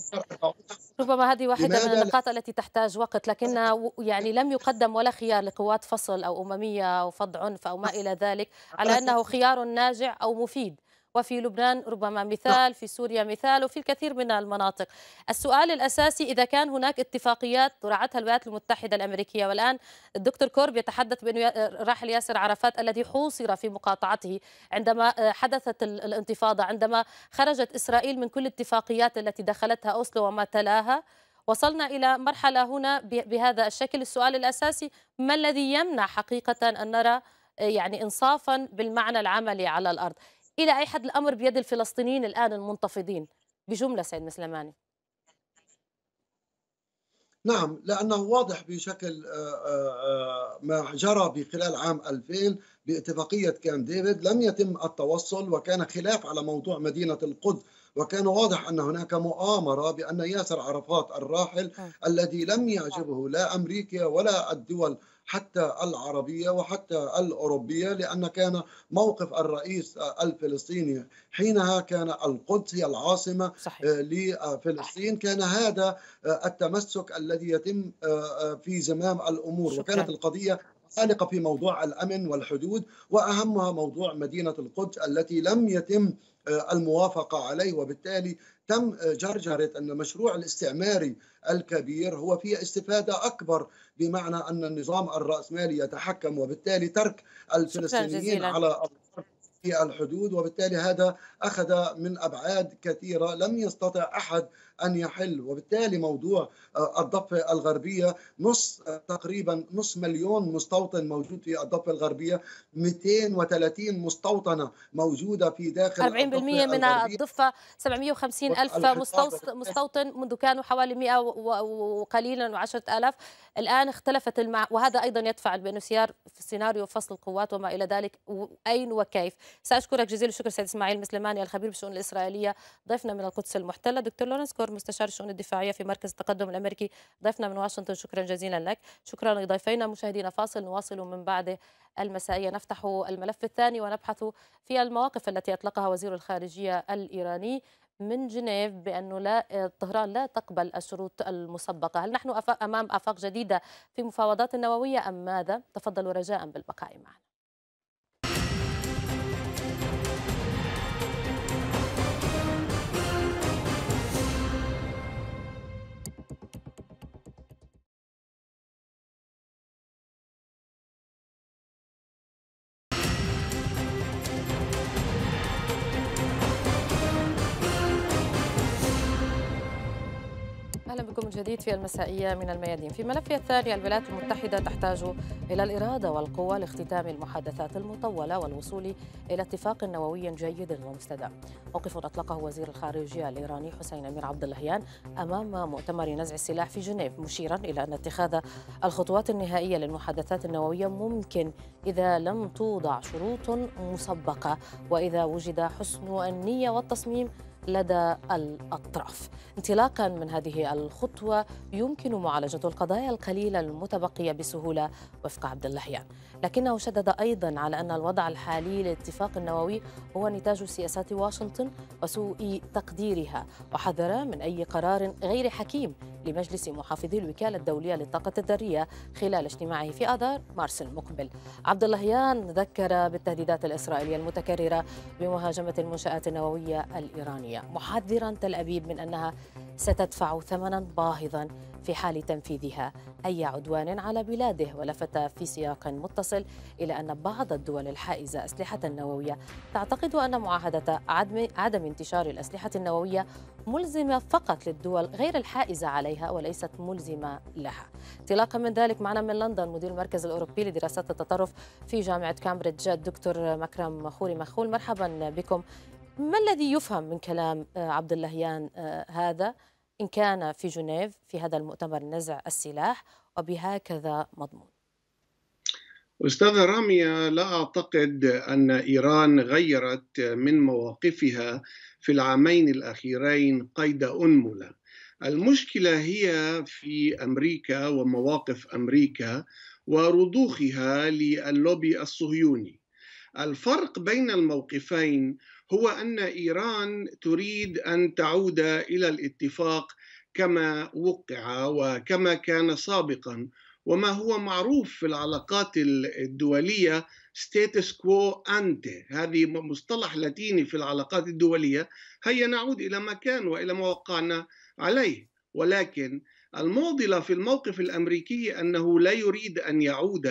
ربما هذه واحدة من النقاط التي تحتاج وقت لكن يعني لم يقدم ولا خيار لقوات فصل أو أممية أو فض عنف أو ما إلى ذلك على أنه خيار ناجع أو مفيد وفي لبنان ربما نعم. مثال في سوريا مثال وفي الكثير من المناطق السؤال الأساسي إذا كان هناك اتفاقيات رعتها الولايات المتحدة الأمريكية والآن الدكتور كورب يتحدث بأنه راحل ياسر عرفات الذي حوصر في مقاطعته عندما آه، حدثت الانتفاضة عندما خرجت إسرائيل من كل الاتفاقيات التي دخلتها أوسلو وما تلاها وصلنا إلى مرحلة هنا بهذا الشكل السؤال الأساسي ما الذي يمنع حقيقة أن نرى آه، يعني إنصافا بالمعنى العملي على الأرض الى اي حد الامر بيد الفلسطينيين الان المنتفضين بجمله سيد مسلماني نعم لأنه واضح بشكل آه، آه، ما جرى خلال عام 2000 باتفاقية كان ديفيد لم يتم التوصل وكان خلاف على موضوع مدينة القدس وكان واضح أن هناك مؤامرة بأن ياسر عرفات الراحل نعم. الذي لم يعجبه لا أمريكا ولا الدول حتى العربية وحتى الأوروبية لأن كان موقف الرئيس الفلسطيني حينها كان القدس هي العاصمة آه، صحيح. لفلسطين كان هذا آه، التمسك الذي يتم آه، في زمام الأمور شكرا. وكانت القضية خالقة في موضوع الأمن والحدود وأهمها موضوع مدينة القدس التي لم يتم آه، الموافقه عليه وبالتالي تم جرجرة آه، أن المشروع الاستعماري الكبير هو فيه استفادة أكبر بمعنى أن النظام الرأسمالي يتحكم وبالتالي ترك الفلسطينيين على في الحدود وبالتالي هذا أخذ من أبعاد كثيرة لم يستطع أحد ان يحل وبالتالي موضوع آه، الضفه الغربيه نص آه، تقريبا نص مليون مستوطن موجود في الضفه الغربيه 230 مستوطنه موجوده في داخل 40% من الضفه 750 الف مستوطن منذ كانوا حوالي 100 وقليلا و10000 الان اختلفت المع... وهذا ايضا يدفع البنوسيار في سيناريو فصل القوات وما الى ذلك اين وكيف ساشكرك جزيل الشكر سيد اسماعيل مسلماني الخبير بالشؤون الاسرائيليه ضيفنا من القدس المحتله دكتور لورنس كور دكتور مستشار الشؤون الدفاعيه في مركز التقدم الامريكي ضيفنا من واشنطن شكرا جزيلا لك شكرا لضيفينا مشاهدينا فاصل نواصل من بعده المسائيه نفتح الملف الثاني ونبحث في المواقف التي اطلقها وزير الخارجيه الايراني من جنيف بانه لا طهران لا تقبل الشروط المسبقه، هل نحن امام افاق جديده في مفاوضات النوويه ام ماذا؟ تفضلوا رجاء بالبقاء معنا. جديد في المسائية من الميادين في ملفها الثاني الولايات المتحدة تحتاج إلى الإرادة والقوة لاختتام المحادثات المطولة والوصول إلى اتفاق نووي جيد ومستدام موقف أطلقه وزير الخارجية الإيراني حسين أمير عبد اللهيان أمام مؤتمر نزع السلاح في جنيف مشيرا إلى أن اتخاذ الخطوات النهائية للمحادثات النووية ممكن إذا لم توضع شروط مسبقة وإذا وجد حسن النية والتصميم لدى الأطراف انطلاقا من هذه الخطوة يمكن معالجة القضايا القليلة المتبقية بسهولة وفق عبد اللحيان يعني. لكنه شدد أيضا على أن الوضع الحالي للاتفاق النووي هو نتاج سياسات واشنطن وسوء تقديرها وحذر من أي قرار غير حكيم لمجلس محافظي الوكالة الدولية للطاقة الذرية خلال اجتماعه في آذار مارس المقبل عبد اللهيان ذكر بالتهديدات الإسرائيلية المتكررة بمهاجمة المنشآت النووية الإيرانية محذرا تل أبيب من أنها ستدفع ثمنا باهظا في حال تنفيذها أي عدوان على بلاده ولفت في سياق متصل إلى أن بعض الدول الحائزة أسلحة نووية تعتقد أن معاهدة عدم, عدم انتشار الأسلحة النووية ملزمة فقط للدول غير الحائزة عليها وليست ملزمة لها انطلاقا من ذلك معنا من لندن مدير المركز الأوروبي لدراسات التطرف في جامعة كامبريدج الدكتور مكرم خوري مخول مرحبا بكم ما الذي يفهم من كلام آه، عبد اللهيان آه، هذا إن كان في جنيف في هذا المؤتمر نزع السلاح وبهكذا مضمون أستاذة رامية لا أعتقد أن إيران غيرت من مواقفها في العامين الأخيرين قيد أنملة المشكلة هي في أمريكا ومواقف أمريكا ورضوخها للوبي الصهيوني الفرق بين الموقفين هو ان ايران تريد ان تعود الى الاتفاق كما وقع وكما كان سابقا وما هو معروف في العلاقات الدوليه ستاتس كوو انتي هذه مصطلح لاتيني في العلاقات الدوليه هيا نعود الى ما كان والى ما وقعنا عليه ولكن المعضلة في الموقف الأمريكي أنه لا يريد أن يعود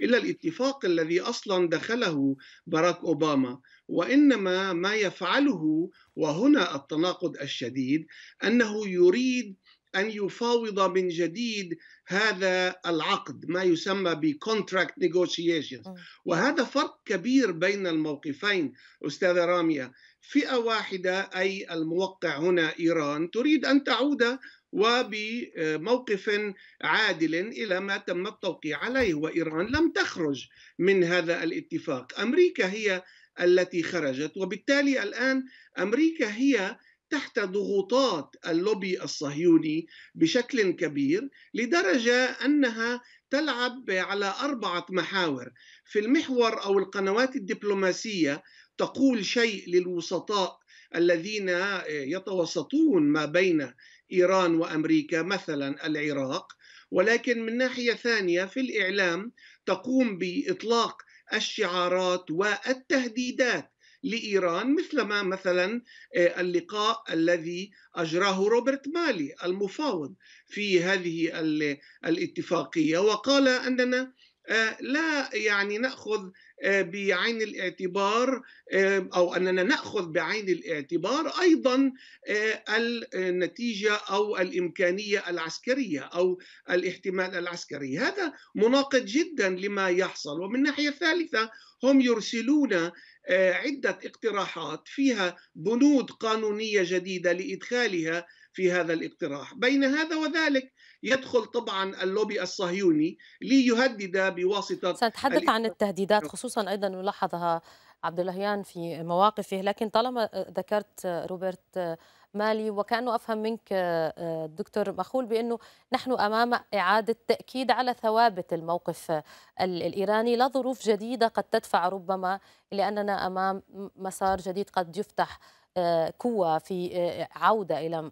إلى الاتفاق الذي أصلا دخله باراك أوباما وإنما ما يفعله وهنا التناقض الشديد أنه يريد أن يفاوض من جديد هذا العقد ما يسمى بكونتراكت negotiations وهذا فرق كبير بين الموقفين أستاذة رامية فئة واحدة أي الموقع هنا إيران تريد أن تعود وبموقف عادل الى ما تم التوقيع عليه وايران لم تخرج من هذا الاتفاق، امريكا هي التي خرجت وبالتالي الان امريكا هي تحت ضغوطات اللوبي الصهيوني بشكل كبير لدرجه انها تلعب على اربعه محاور في المحور او القنوات الدبلوماسيه تقول شيء للوسطاء الذين يتوسطون ما بين إيران وأمريكا مثلا العراق ولكن من ناحية ثانية في الإعلام تقوم بإطلاق الشعارات والتهديدات لإيران مثلما مثلا آه، اللقاء الذي أجراه روبرت مالي المفاوض في هذه الاتفاقية وقال أننا آه، لا يعني نأخذ آه، بعين الاعتبار آه، او اننا ناخذ بعين الاعتبار ايضا آه، النتيجه او الامكانيه العسكريه او الاحتمال العسكري، هذا مناقض جدا لما يحصل، ومن ناحيه ثالثه هم يرسلون عده اقتراحات فيها بنود قانونيه جديده لادخالها في هذا الاقتراح، بين هذا وذلك يدخل طبعا اللوبي الصهيوني ليهدد بواسطة سنتحدث عن التهديدات خصوصا أيضا نلاحظها عبد اللهيان في مواقفه لكن طالما ذكرت روبرت مالي وكأنه أفهم منك دكتور مخول بأنه نحن أمام إعادة تأكيد على ثوابت الموقف الإيراني لا ظروف جديدة قد تدفع ربما لأننا أمام مسار جديد قد يفتح قوة في آه، عودة إلى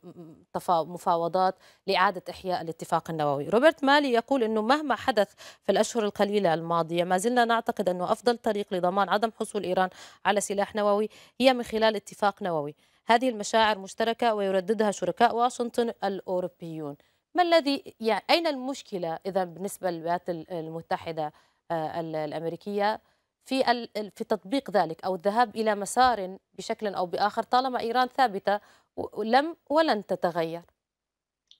مفاوضات لإعادة إحياء الاتفاق النووي روبرت مالي يقول أنه مهما حدث في الأشهر القليلة الماضية ما زلنا نعتقد أنه أفضل طريق لضمان عدم حصول إيران على سلاح نووي هي من خلال اتفاق نووي هذه المشاعر مشتركة ويرددها شركاء واشنطن الأوروبيون ما الذي يعني أين المشكلة إذا بالنسبة للولايات المتحدة آه، الأمريكية في في تطبيق ذلك او الذهاب الى مسار بشكل او باخر طالما ايران ثابته لم ولن تتغير.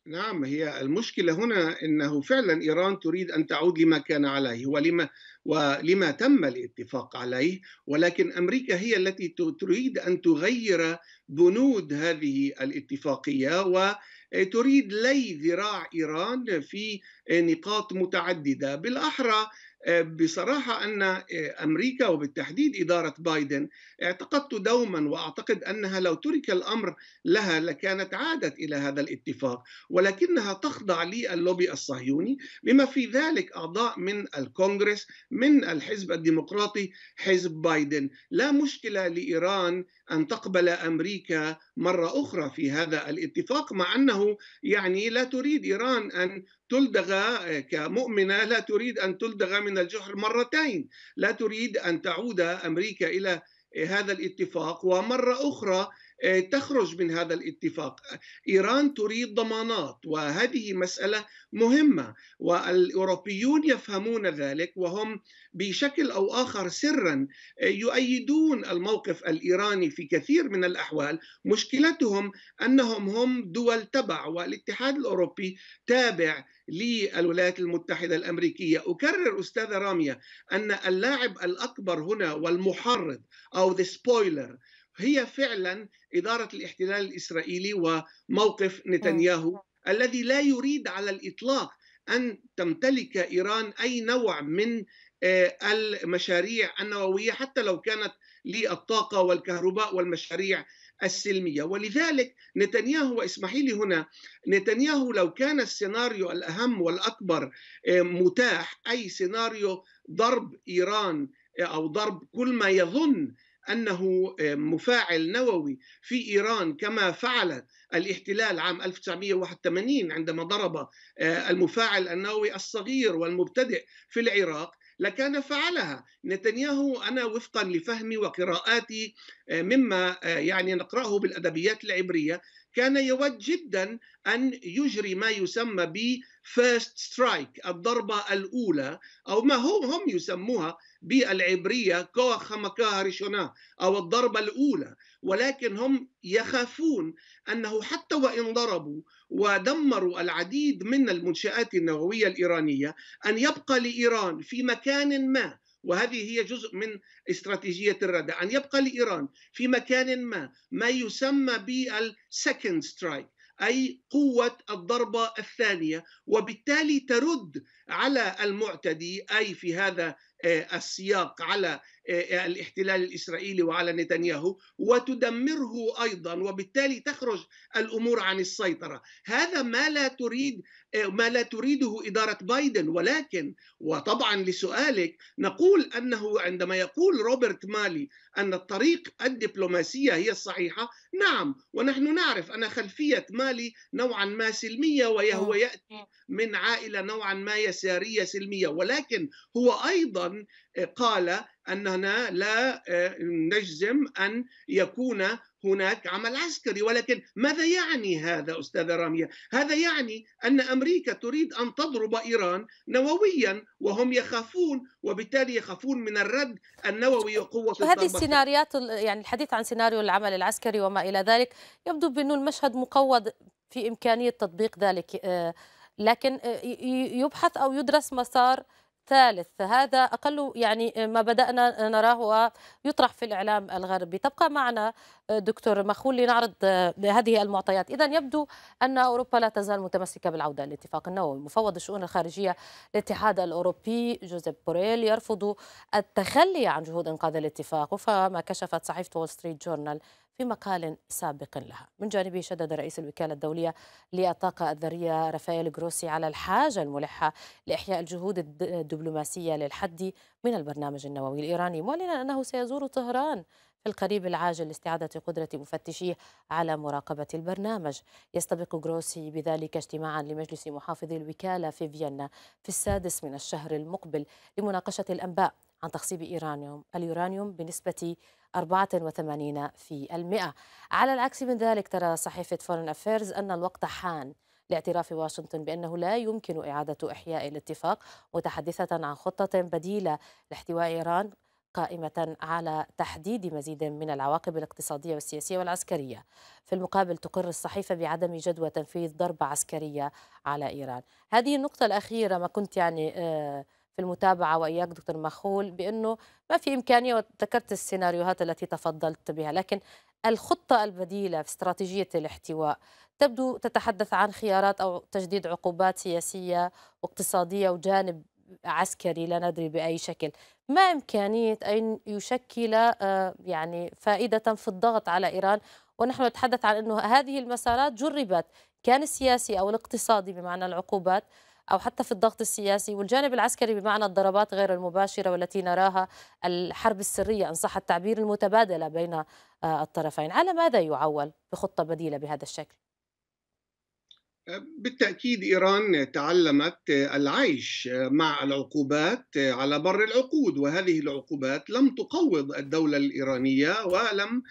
نعم هي المشكله هنا انه فعلا ايران تريد ان تعود لما كان عليه ولما ولما تم الاتفاق عليه ولكن امريكا هي التي تريد ان تغير بنود هذه الاتفاقيه و تريد لي ذراع ايران في نقاط متعدده بالاحرى بصراحه ان امريكا وبالتحديد اداره بايدن اعتقدت دوما واعتقد انها لو ترك الامر لها لكانت عادت الى هذا الاتفاق ولكنها تخضع للوبي الصهيوني بما في ذلك اعضاء من الكونغرس من الحزب الديمقراطي حزب بايدن لا مشكله لايران أن تقبل أمريكا مرة أخرى في هذا الاتفاق مع أنه يعني لا تريد إيران أن تلدغ آه، كمؤمنة لا تريد أن تلدغ من الجحر مرتين لا تريد أن تعود أمريكا إلى هذا الاتفاق ومرة أخرى آه، تخرج من هذا الاتفاق إيران تريد ضمانات وهذه مسألة مهمة والأوروبيون يفهمون ذلك وهم بشكل أو آخر سرا آه، يؤيدون الموقف الإيراني في كثير من الأحوال مشكلتهم أنهم هم دول تبع والاتحاد الأوروبي تابع للولايات المتحدة الأمريكية أكرر أستاذة رامية أن اللاعب الأكبر هنا والمحرض أو the spoiler هي فعلا إدارة الاحتلال الإسرائيلي وموقف نتنياهو الذي لا يريد على الإطلاق أن تمتلك إيران أي نوع من آه، المشاريع النووية حتى لو كانت للطاقة والكهرباء والمشاريع السلمية ولذلك نتنياهو لي هنا نتنياهو لو كان السيناريو الأهم والأكبر آه، متاح أي سيناريو ضرب إيران آه، أو ضرب كل ما يظن أنه آه، مفاعل نووي في إيران كما فعل الاحتلال عام 1981 عندما ضرب آه، المفاعل النووي الصغير والمبتدئ في العراق لكان فعلها نتنياهو أنا وفقا لفهمي وقراءاتي آه، مما يعني نقرأه بالأدبيات العبرية كان يود جدا أن يجري ما يسمى ب فيرست سترايك الضربة الأولى أو ما هم هم يسموها بالعبرية كوا ريشونا أو الضربة الأولى ولكن هم يخافون أنه حتى وإن ضربوا ودمروا العديد من المنشآت النووية الإيرانية أن يبقى لإيران في مكان ما وهذه هي جزء من استراتيجية الردع أن يبقى لإيران في مكان ما ما يسمى بالسكند سترايك أي قوة الضربة الثانية وبالتالي ترد على المعتدي أي في هذا آه، السياق على آه، آه، الاحتلال الإسرائيلي وعلى نتنياهو وتدمره أيضا وبالتالي تخرج الأمور عن السيطرة هذا ما لا تريد آه، ما لا تريده إدارة بايدن ولكن وطبعا لسؤالك نقول أنه عندما يقول روبرت مالي أن الطريق الدبلوماسية هي الصحيحة نعم ونحن نعرف أن خلفية مالي نوعا ما سلمية وهو يأتي من عائلة نوعا ما يسارية سلمية ولكن هو أيضا قال أننا لا آه، نجزم أن يكون هناك عمل عسكري ولكن ماذا يعني هذا أستاذة رامية؟ هذا يعني أن أمريكا تريد أن تضرب إيران نوويا وهم يخافون وبالتالي يخافون من الرد النووي وقوة هذه السيناريوهات يعني الحديث عن سيناريو العمل العسكري وما إلى ذلك يبدو بأنه المشهد مقود في إمكانية تطبيق ذلك آه، لكن آه، يبحث أو يدرس مسار الثالث هذا أقل يعني ما بدأنا نراه ويطرح في الإعلام الغربي تبقى معنا دكتور مخول لنعرض هذه المعطيات إذا يبدو أن أوروبا لا تزال متمسكة بالعودة للاتفاق النووي مفوض الشؤون الخارجية الاتحاد الأوروبي جوزيف بوريل يرفض التخلي عن جهود إنقاذ الاتفاق وفما كشفت صحيفة وول ستريت جورنال في مقال سابق لها من جانبه شدد رئيس الوكالة الدولية للطاقة الذرية رافائيل جروسي على الحاجة الملحة لإحياء الجهود الدبلوماسية للحد من البرنامج النووي الإيراني معلنا أنه سيزور طهران القريب العاجل لاستعادة قدرة مفتشيه على مراقبة البرنامج يستبق جروسي بذلك اجتماعا لمجلس محافظي الوكالة في فيينا في السادس من الشهر المقبل لمناقشة الأنباء عن تخصيب إيرانيوم اليورانيوم بنسبة 84 في المئة على العكس من ذلك ترى صحيفة فورن أفيرز أن الوقت حان لاعتراف واشنطن بأنه لا يمكن إعادة إحياء الاتفاق متحدثة عن خطة بديلة لاحتواء إيران قائمة على تحديد مزيد من العواقب الاقتصادية والسياسية والعسكرية في المقابل تقر الصحيفة بعدم جدوى تنفيذ ضربة عسكرية على إيران هذه النقطة الأخيرة ما كنت يعني آه، في المتابعة وإياك دكتور مخول بأنه ما في إمكانية وذكرت السيناريوهات التي تفضلت بها لكن الخطة البديلة في استراتيجية الاحتواء تبدو تتحدث عن خيارات أو تجديد عقوبات سياسية واقتصادية وجانب عسكري لا ندري بأي شكل ما إمكانية أن يشكل آه، يعني فائدة في الضغط على إيران ونحن نتحدث عن أنه هذه المسارات جربت كان السياسي أو الاقتصادي بمعنى العقوبات أو حتى في الضغط السياسي والجانب العسكري بمعنى الضربات غير المباشرة والتي نراها الحرب السرية إن صح التعبير المتبادلة بين آه، الطرفين على ماذا يعول بخطة بديلة بهذا الشكل؟ بالتأكيد إيران تعلمت العيش مع العقوبات على بر العقود وهذه العقوبات لم تقوض الدولة الإيرانية ولم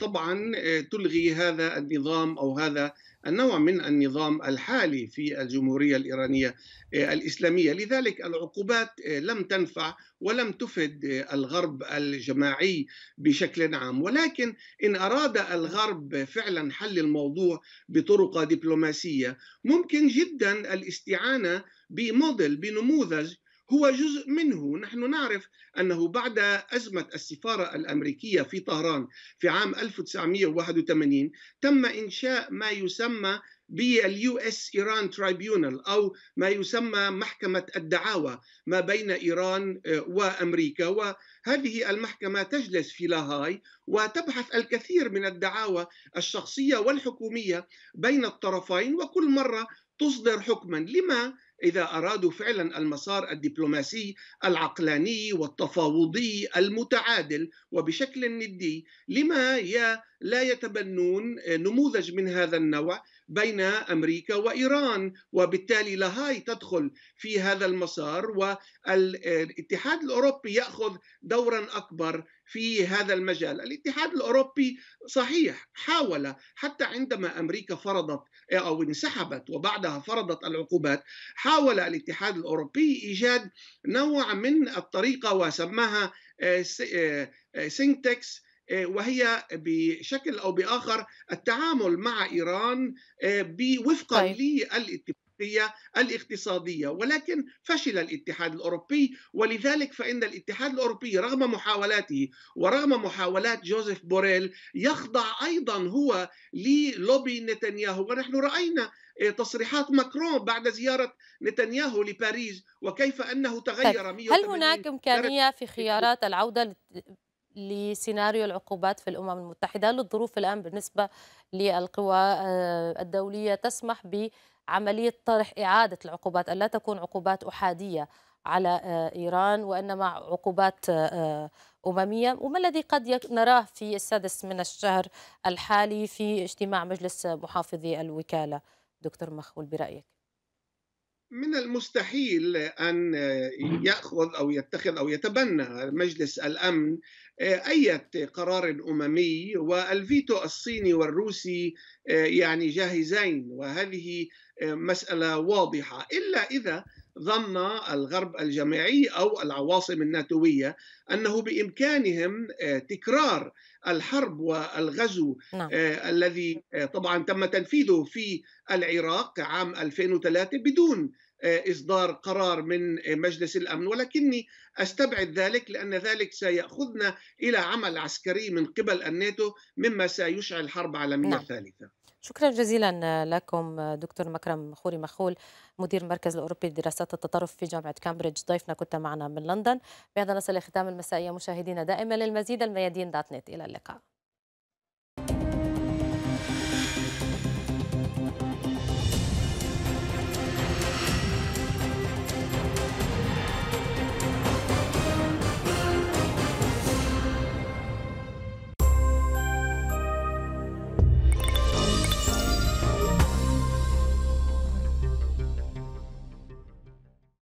طبعا تلغي هذا النظام أو هذا النوع من النظام الحالي في الجمهورية الإيرانية آه، الإسلامية لذلك العقوبات آه، لم تنفع ولم تفد آه، الغرب الجماعي بشكل عام ولكن إن أراد الغرب فعلا حل الموضوع بطرق دبلوماسية ممكن جدا الاستعانة بموديل بنموذج هو جزء منه نحن نعرف أنه بعد أزمة السفارة الأمريكية في طهران في عام 1981 تم إنشاء ما يسمى باليو اس ايران ترايبيونال او ما يسمى محكمه الدعاوى ما بين ايران آه، وامريكا وهذه المحكمه تجلس في لاهاي وتبحث الكثير من الدعاوى الشخصيه والحكوميه بين الطرفين وكل مره تصدر حكما لما إذا أرادوا فعلا المسار الدبلوماسي العقلاني والتفاوضي المتعادل وبشكل ندي لما يا لا يتبنون نموذج من هذا النوع بين امريكا وايران وبالتالي لاهاي تدخل في هذا المسار والاتحاد الاوروبي ياخذ دورا اكبر في هذا المجال الاتحاد الأوروبي صحيح حاول حتى عندما أمريكا فرضت أو انسحبت وبعدها فرضت العقوبات حاول الاتحاد الأوروبي إيجاد نوع من الطريقة وسماها سينتكس آه، آه، آه، وهي بشكل او باخر التعامل مع ايران وفقا طيب. للاتفاق الحقيقيه الاقتصادية ولكن فشل الاتحاد الأوروبي ولذلك فإن الاتحاد الأوروبي رغم محاولاته ورغم محاولات جوزيف بوريل يخضع أيضا هو للوبي نتنياهو ونحن رأينا آه، تصريحات ماكرون بعد زيارة نتنياهو لباريس وكيف أنه طيب، تغير طيب. هل هناك إمكانية في خيارات العودة لسيناريو العقوبات في الأمم المتحدة هل الظروف الآن بالنسبة للقوى آه، الدولية تسمح ب عملية طرح إعادة العقوبات ألا تكون عقوبات أحادية على آه، إيران وإنما عقوبات آه، آه، أممية وما الذي قد نراه في السادس من الشهر الحالي في اجتماع مجلس محافظي الوكالة دكتور مخول برأيك من المستحيل أن يأخذ أو يتخذ أو يتبنى مجلس الأمن آه، أي قرار أممي والفيتو الصيني والروسي آه، يعني جاهزين وهذه آه، مسألة واضحة إلا إذا ظن الغرب الجماعي أو العواصم الناتوية أنه بإمكانهم تكرار الحرب والغزو نعم. الذي طبعا تم تنفيذه في العراق عام 2003 بدون آه، اصدار قرار من مجلس الامن ولكني استبعد ذلك لان ذلك سياخذنا الى عمل عسكري من قبل الناتو مما سيشعل حرب عالميه نعم. ثالثه شكرا جزيلا لكم دكتور مكرم خوري مخول مدير المركز الاوروبي لدراسات التطرف في جامعه كامبريدج ضيفنا كنت معنا من لندن بهذا نصل لختام المسائيه مشاهدينا دائما للمزيد الميادين دات نت الى اللقاء